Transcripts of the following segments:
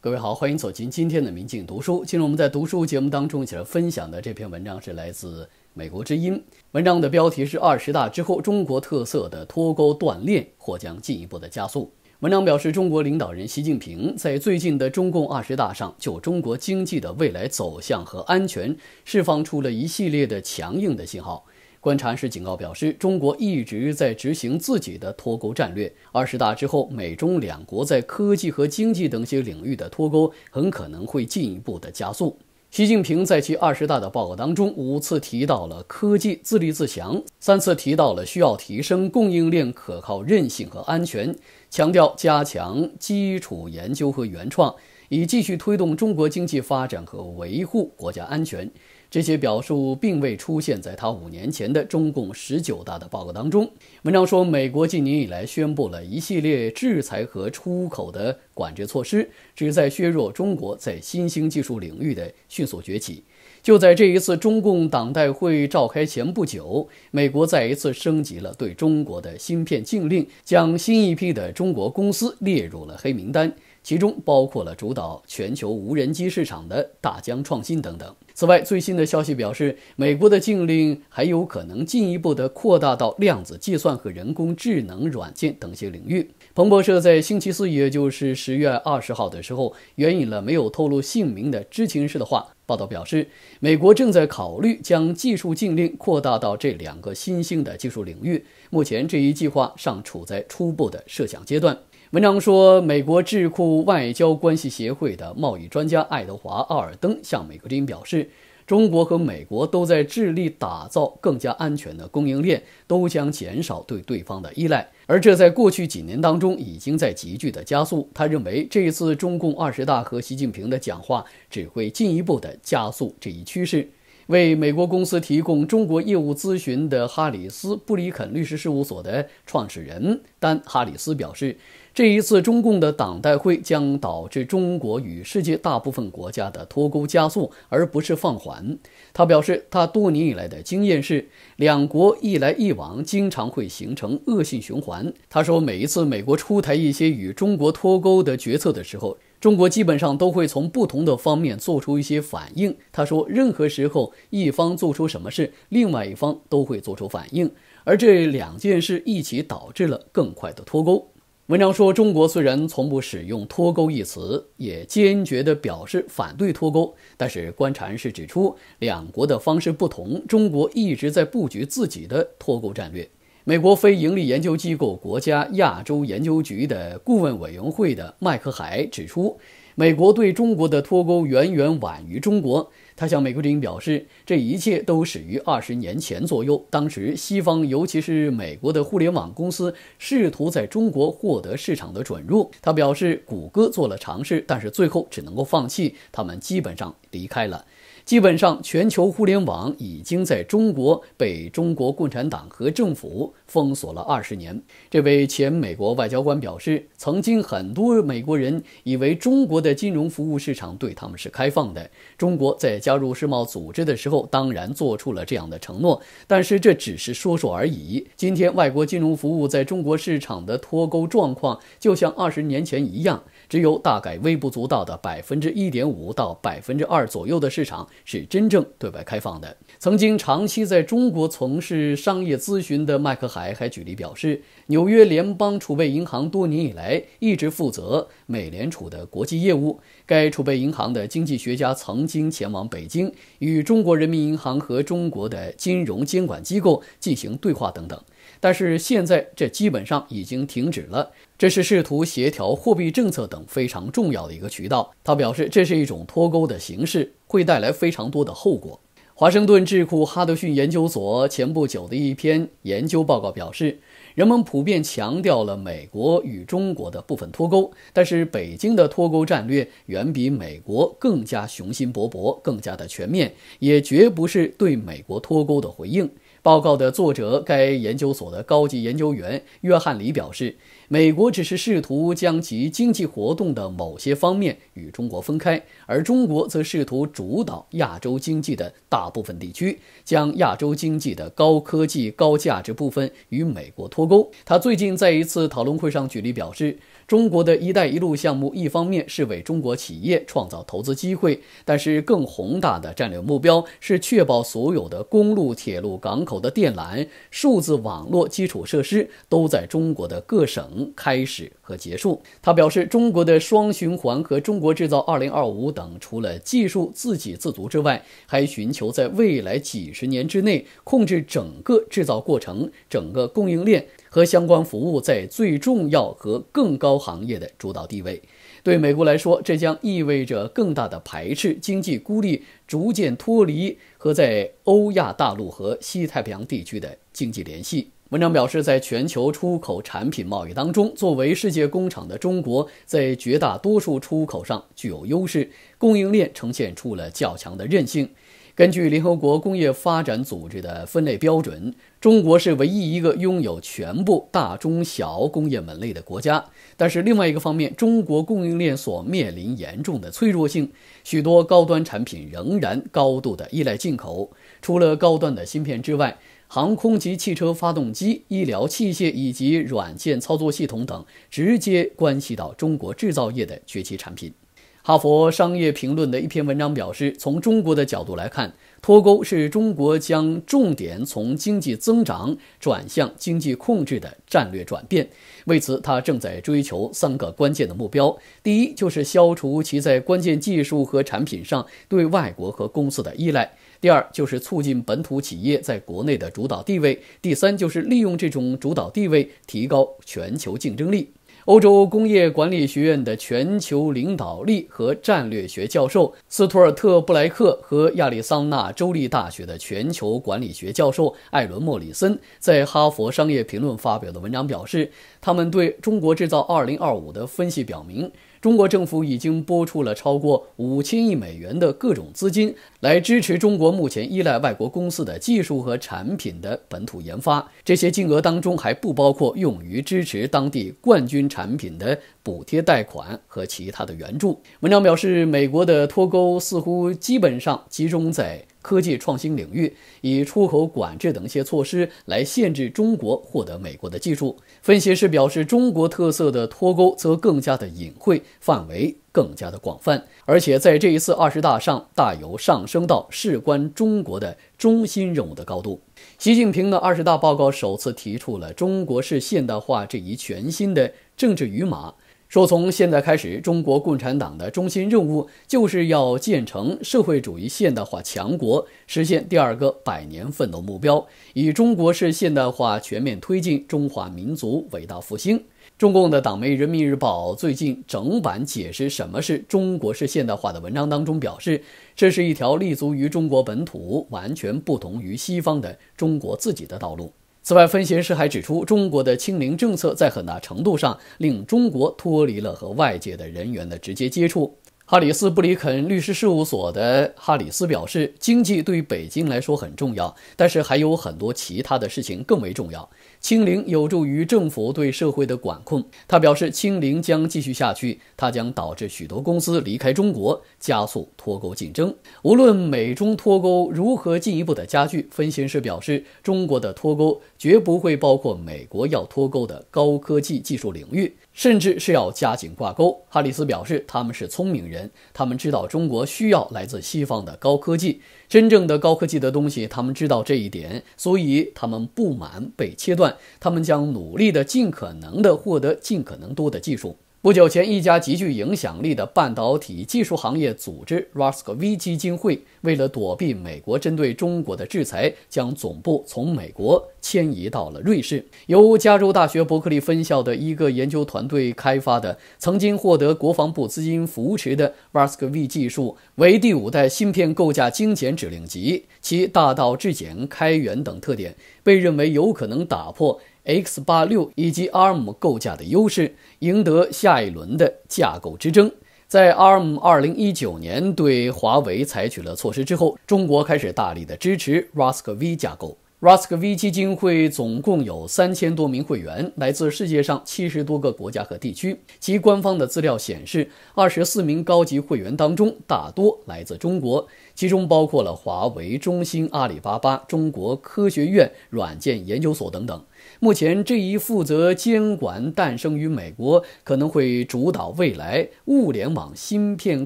各位好，欢迎走进今天的《民镜读书》。今日我们在读书节目当中一起来分享的这篇文章是来自《美国之音》。文章的标题是《二十大之后，中国特色的脱钩断炼或将进一步的加速》。文章表示，中国领导人习近平在最近的中共二十大上，就中国经济的未来走向和安全，释放出了一系列的强硬的信号。观察室警告表示，中国一直在执行自己的脱钩战略。二十大之后，美中两国在科技和经济等些领域的脱钩很可能会进一步的加速。习近平在其二十大的报告当中五次提到了科技自立自强，三次提到了需要提升供应链可靠韧性和安全，强调加强基础研究和原创，以继续推动中国经济发展和维护国家安全。这些表述并未出现在他五年前的中共十九大的报告当中。文章说，美国近年以来宣布了一系列制裁和出口的管制措施，旨在削弱中国在新兴技术领域的迅速崛起。就在这一次中共党代会召开前不久，美国再一次升级了对中国的芯片禁令，将新一批的中国公司列入了黑名单，其中包括了主导全球无人机市场的大疆创新等等。此外，最新的消息表示，美国的禁令还有可能进一步的扩大到量子计算和人工智能软件等些领域。彭博社在星期四，也就是十月二十号的时候，援引了没有透露姓名的知情人士的话，报道表示，美国正在考虑将技术禁令扩大到这两个新兴的技术领域。目前，这一计划尚处在初步的设想阶段。文章说，美国智库外交关系协会的贸易专家爱德华·奥尔登向《美国之音表示，中国和美国都在致力打造更加安全的供应链，都将减少对对方的依赖，而这在过去几年当中已经在急剧的加速。他认为，这一次中共二十大和习近平的讲话只会进一步的加速这一趋势。为美国公司提供中国业务咨询的哈里斯布里肯律师事务所的创始人丹·哈里斯表示。这一次中共的党代会将导致中国与世界大部分国家的脱钩加速，而不是放缓。他表示，他多年以来的经验是，两国一来一往经常会形成恶性循环。他说，每一次美国出台一些与中国脱钩的决策的时候，中国基本上都会从不同的方面做出一些反应。他说，任何时候一方做出什么事，另外一方都会做出反应，而这两件事一起导致了更快的脱钩。文章说，中国虽然从不使用“脱钩”一词，也坚决地表示反对脱钩，但是观察人士指出，两国的方式不同。中国一直在布局自己的脱钩战略。美国非盈利研究机构国家亚洲研究局的顾问委员会的麦克海指出。美国对中国的脱钩远远晚于中国。他向美国之音表示，这一切都始于二十年前左右。当时，西方尤其是美国的互联网公司试图在中国获得市场的准入。他表示，谷歌做了尝试，但是最后只能够放弃，他们基本上离开了。基本上，全球互联网已经在中国被中国共产党和政府。封锁了二十年。这位前美国外交官表示，曾经很多美国人以为中国的金融服务市场对他们是开放的。中国在加入世贸组织的时候，当然做出了这样的承诺，但是这只是说说而已。今天，外国金融服务在中国市场的脱钩状况，就像二十年前一样，只有大概微不足道的百分之一点五到百分之二左右的市场是真正对外开放的。曾经长期在中国从事商业咨询的麦克海。还举例表示，纽约联邦储备银行多年以来一直负责美联储的国际业务。该储备银行的经济学家曾经前往北京，与中国人民银行和中国的金融监管机构进行对话等等。但是现在这基本上已经停止了。这是试图协调货币政策等非常重要的一个渠道。他表示，这是一种脱钩的形式，会带来非常多的后果。华盛顿智库哈德逊研究所前不久的一篇研究报告表示，人们普遍强调了美国与中国的部分脱钩，但是北京的脱钩战略远比美国更加雄心勃勃，更加的全面，也绝不是对美国脱钩的回应。报告的作者、该研究所的高级研究员约翰·里表示，美国只是试图将其经济活动的某些方面与中国分开，而中国则试图主导亚洲经济的大部分地区，将亚洲经济的高科技、高价值部分与美国脱钩。他最近在一次讨论会上举例表示。中国的一带一路项目，一方面是为中国企业创造投资机会，但是更宏大的战略目标是确保所有的公路、铁路、港口的电缆、数字网络基础设施都在中国的各省开始和结束。他表示，中国的双循环和中国制造二零二五等，除了技术自给自足之外，还寻求在未来几十年之内控制整个制造过程、整个供应链。和相关服务在最重要和更高行业的主导地位，对美国来说，这将意味着更大的排斥、经济孤立、逐渐脱离和在欧亚大陆和西太平洋地区的经济联系。文章表示，在全球出口产品贸易当中，作为世界工厂的中国在绝大多数出口上具有优势，供应链呈现出了较强的韧性。根据联合国工业发展组织的分类标准，中国是唯一一个拥有全部大中小工业门类的国家。但是，另外一个方面，中国供应链所面临严重的脆弱性，许多高端产品仍然高度的依赖进口。除了高端的芯片之外，航空及汽车发动机、医疗器械以及软件操作系统等，直接关系到中国制造业的崛起产品。《哈佛商业评论》的一篇文章表示，从中国的角度来看，脱钩是中国将重点从经济增长转向经济控制的战略转变。为此，他正在追求三个关键的目标：第一，就是消除其在关键技术和产品上对外国和公司的依赖；第二，就是促进本土企业在国内的主导地位；第三，就是利用这种主导地位提高全球竞争力。欧洲工业管理学院的全球领导力和战略学教授斯图尔特·布莱克和亚利桑那州立大学的全球管理学教授艾伦·莫里森在《哈佛商业评论》发表的文章表示，他们对中国制造2025的分析表明。中国政府已经拨出了超过五千亿美元的各种资金，来支持中国目前依赖外国公司的技术和产品的本土研发。这些金额当中还不包括用于支持当地冠军产品的补贴贷款和其他的援助。文章表示，美国的脱钩似乎基本上集中在。科技创新领域，以出口管制等一些措施来限制中国获得美国的技术。分析师表示，中国特色的脱钩则更加的隐晦，范围更加的广泛，而且在这一次二十大上，大有上升到事关中国的中心任务的高度。习近平的二十大报告首次提出了“中国式现代化”这一全新的政治语码。说从现在开始，中国共产党的中心任务就是要建成社会主义现代化强国，实现第二个百年奋斗目标，以中国式现代化全面推进中华民族伟大复兴。中共的党媒《人民日报》最近整版解释什么是中国式现代化的文章当中表示，这是一条立足于中国本土、完全不同于西方的中国自己的道路。此外，分析师还指出，中国的清零政策在很大程度上令中国脱离了和外界的人员的直接接触。哈里斯布里肯律师事务所的哈里斯表示，经济对北京来说很重要，但是还有很多其他的事情更为重要。清零有助于政府对社会的管控。他表示，清零将继续下去，它将导致许多公司离开中国，加速脱钩竞争。无论美中脱钩如何进一步的加剧，分析师表示，中国的脱钩绝不会包括美国要脱钩的高科技技术领域。甚至是要加紧挂钩。哈里斯表示，他们是聪明人，他们知道中国需要来自西方的高科技，真正的高科技的东西，他们知道这一点，所以他们不满被切断，他们将努力的尽可能的获得尽可能多的技术。不久前，一家极具影响力的半导体技术行业组织 r a s k v 基金会，为了躲避美国针对中国的制裁，将总部从美国迁移到了瑞士。由加州大学伯克利分校的一个研究团队开发的，曾经获得国防部资金扶持的 r a s k v 技术，为第五代芯片构架精简指令集，其大道至简、开源等特点，被认为有可能打破。X 八六以及 ARM 构架的优势，赢得下一轮的架构之争。在 ARM 二零一九年对华为采取了措施之后，中国开始大力的支持 RISC-V 架构。RISC-V 基金会总共有三千多名会员，来自世界上七十多个国家和地区。其官方的资料显示，二十四名高级会员当中，大多来自中国，其中包括了华为、中兴、阿里巴巴、中国科学院软件研究所等等。目前，这一负责监管、诞生于美国、可能会主导未来物联网芯片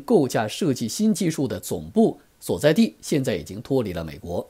构架设计新技术的总部所在地，现在已经脱离了美国。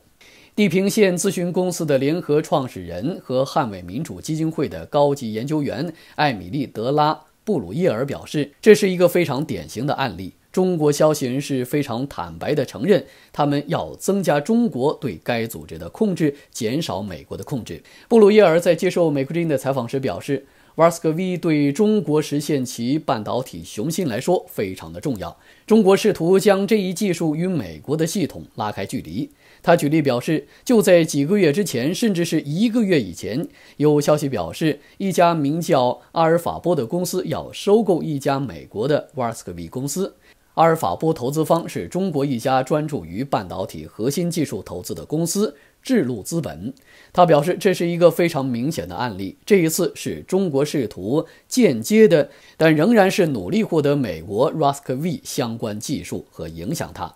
地平线咨询公司的联合创始人和捍卫民主基金会的高级研究员艾米丽·德拉布鲁耶尔表示，这是一个非常典型的案例。中国消息人士非常坦白地承认，他们要增加中国对该组织的控制，减少美国的控制。布鲁耶尔在接受美国之音的采访时表示，Vaskv 对中国实现其半导体雄心来说非常的重要。中国试图将这一技术与美国的系统拉开距离。他举例表示，就在几个月之前，甚至是一个月以前，有消息表示，一家名叫阿尔法波的公司要收购一家美国的 Vaskv 公司。阿尔法波投资方是中国一家专注于半导体核心技术投资的公司智路资本。他表示，这是一个非常明显的案例。这一次是中国试图间接的，但仍然是努力获得美国 r a s k V 相关技术和影响它。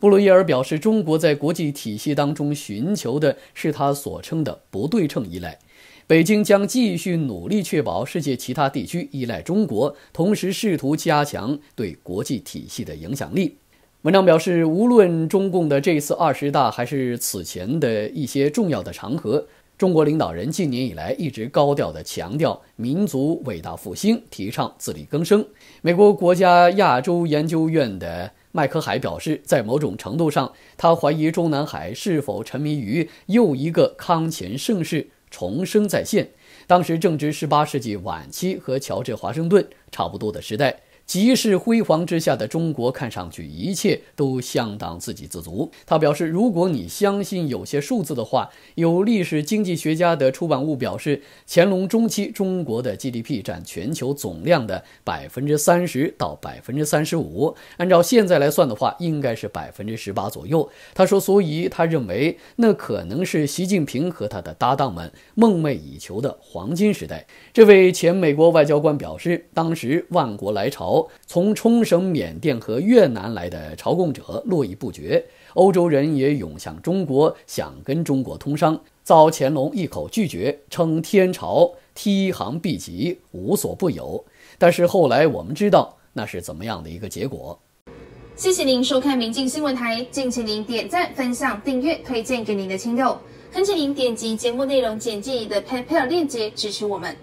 布鲁伊尔表示，中国在国际体系当中寻求的是他所称的不对称依赖。北京将继续努力确保世界其他地区依赖中国，同时试图加强对国际体系的影响力。文章表示，无论中共的这次二十大还是此前的一些重要的场合，中国领导人近年以来一直高调地强调民族伟大复兴，提倡自力更生。美国国家亚洲研究院的麦克海表示，在某种程度上，他怀疑中南海是否沉迷于又一个康乾盛世。重生再现，当时正值十八世纪晚期，和乔治·华盛顿差不多的时代。极是辉煌之下的中国，看上去一切都相当自给自足。他表示，如果你相信有些数字的话，有历史经济学家的出版物表示，乾隆中期中国的 GDP 占全球总量的百分之三十到百分之三十五。按照现在来算的话，应该是百分之十八左右。他说，所以他认为那可能是习近平和他的搭档们梦寐以求的黄金时代。这位前美国外交官表示，当时万国来朝。从冲绳、缅甸和越南来的朝贡者络绎不绝，欧洲人也涌向中国，想跟中国通商，遭乾隆一口拒绝，称天朝梯航毕极，无所不有。但是后来我们知道，那是怎么样的一个结果？谢谢您收看民进新闻台，敬请您点赞、分享、订阅、推荐给您的亲友，恳请您点击节目内容简介的 PayPal 链接支持我们。